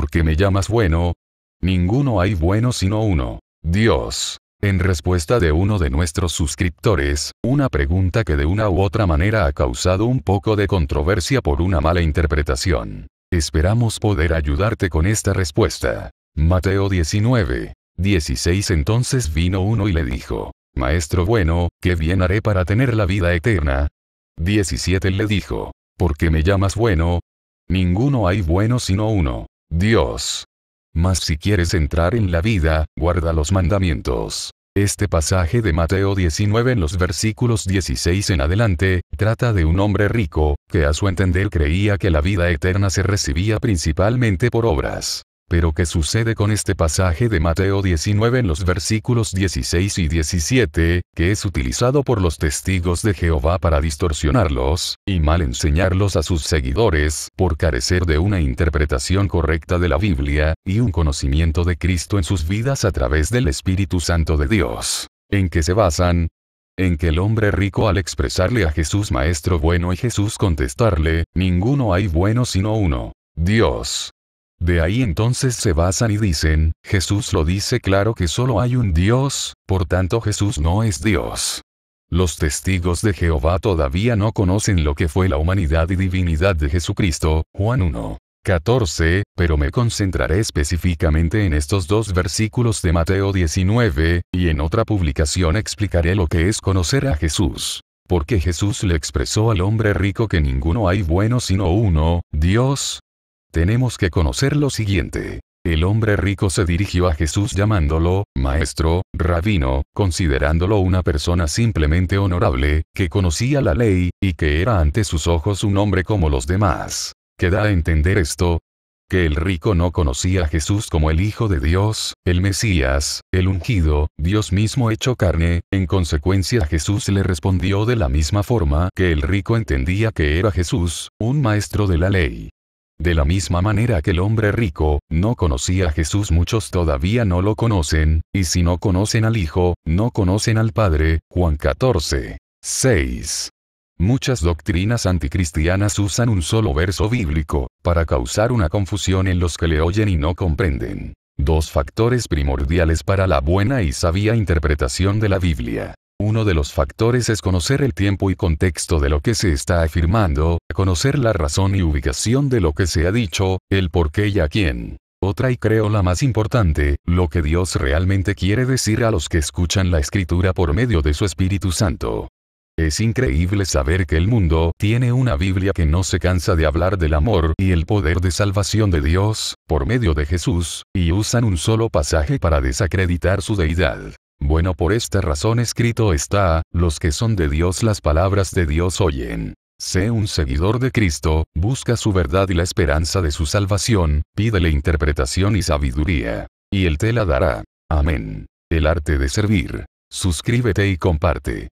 porque me llamas bueno? Ninguno hay bueno sino uno. Dios. En respuesta de uno de nuestros suscriptores, una pregunta que de una u otra manera ha causado un poco de controversia por una mala interpretación. Esperamos poder ayudarte con esta respuesta. Mateo 19. 16 Entonces vino uno y le dijo, Maestro bueno, ¿qué bien haré para tener la vida eterna? 17 le dijo, ¿por qué me llamas bueno? Ninguno hay bueno sino uno, Dios. Mas si quieres entrar en la vida, guarda los mandamientos. Este pasaje de Mateo 19 en los versículos 16 en adelante, trata de un hombre rico, que a su entender creía que la vida eterna se recibía principalmente por obras. Pero ¿qué sucede con este pasaje de Mateo 19 en los versículos 16 y 17, que es utilizado por los testigos de Jehová para distorsionarlos, y mal enseñarlos a sus seguidores, por carecer de una interpretación correcta de la Biblia, y un conocimiento de Cristo en sus vidas a través del Espíritu Santo de Dios? ¿En qué se basan? en que el hombre rico al expresarle a Jesús Maestro bueno y Jesús contestarle, ninguno hay bueno sino uno, Dios. De ahí entonces se basan y dicen, Jesús lo dice claro que solo hay un Dios, por tanto Jesús no es Dios. Los testigos de Jehová todavía no conocen lo que fue la humanidad y divinidad de Jesucristo, Juan 1.14, pero me concentraré específicamente en estos dos versículos de Mateo 19, y en otra publicación explicaré lo que es conocer a Jesús. Porque Jesús le expresó al hombre rico que ninguno hay bueno sino uno, Dios, tenemos que conocer lo siguiente. El hombre rico se dirigió a Jesús llamándolo, maestro, rabino, considerándolo una persona simplemente honorable, que conocía la ley, y que era ante sus ojos un hombre como los demás. ¿Qué da a entender esto? Que el rico no conocía a Jesús como el Hijo de Dios, el Mesías, el ungido, Dios mismo hecho carne, en consecuencia Jesús le respondió de la misma forma que el rico entendía que era Jesús, un maestro de la ley. De la misma manera que el hombre rico, no conocía a Jesús muchos todavía no lo conocen, y si no conocen al Hijo, no conocen al Padre, Juan 14. 6. Muchas doctrinas anticristianas usan un solo verso bíblico, para causar una confusión en los que le oyen y no comprenden. Dos factores primordiales para la buena y sabia interpretación de la Biblia. Uno de los factores es conocer el tiempo y contexto de lo que se está afirmando, conocer la razón y ubicación de lo que se ha dicho, el por qué y a quién. Otra y creo la más importante, lo que Dios realmente quiere decir a los que escuchan la escritura por medio de su Espíritu Santo. Es increíble saber que el mundo tiene una Biblia que no se cansa de hablar del amor y el poder de salvación de Dios, por medio de Jesús, y usan un solo pasaje para desacreditar su deidad. Bueno, por esta razón escrito está, los que son de Dios las palabras de Dios oyen. Sé un seguidor de Cristo, busca su verdad y la esperanza de su salvación, pídele interpretación y sabiduría. Y Él te la dará. Amén. El arte de servir. Suscríbete y comparte.